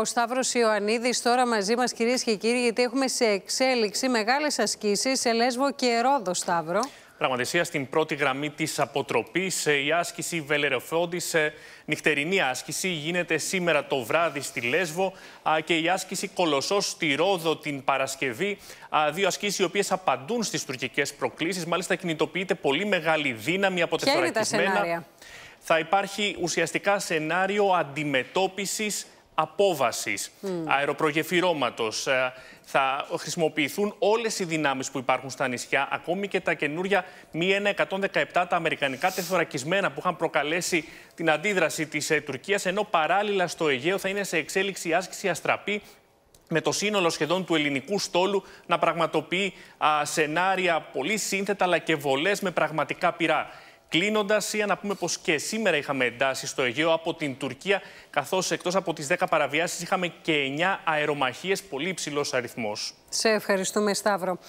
Ο Σταύρος Ιωαννίδης τώρα μαζί μας, κυρίες και κύριοι, γιατί έχουμε σε εξέλιξη μεγάλες ασκήσεις σε Λέσβο και Ρόδο, Σταύρο. Πραγματεσία στην πρώτη γραμμή της αποτροπής. Ε, η άσκηση Βελερεφόντη, ε, νυχτερινή άσκηση, γίνεται σήμερα το βράδυ στη Λέσβο και η άσκηση Κολοσσός στη Ρόδο την Παρασκευή. Δύο ασκήσεις οι οποίες απαντούν στις τουρκικές προκλήσεις. Μάλιστα, κινητοποιείται πολύ μεγάλη δύναμη από τεσσαρακισμένα. Θα υπάρχει ουσιαστικά σενάριο αντιμετώπισης απόβασης, mm. αεροπρογεφυρώματος. Ε, θα χρησιμοποιηθούν όλες οι δυνάμεις που υπάρχουν στα νησιά, ακόμη και τα καινούρια μη 117 τα αμερικανικά τεθωρακισμένα που είχαν προκαλέσει την αντίδραση της ε, Τουρκίας, ενώ παράλληλα στο Αιγαίο θα είναι σε εξέλιξη άσκηση αστραπή με το σύνολο σχεδόν του ελληνικού στόλου να πραγματοποιεί α, σενάρια πολύ σύνθετα αλλά και βολές με πραγματικά πειρά. Κλείνοντας, ή να πούμε πως και σήμερα είχαμε εντάσεις στο Αιγαίο από την Τουρκία, καθώς εκτός από τις 10 παραβιάσεις είχαμε και 9 αερομαχίες, πολύ υψηλός αριθμός. Σε ευχαριστούμε, Σταύρο.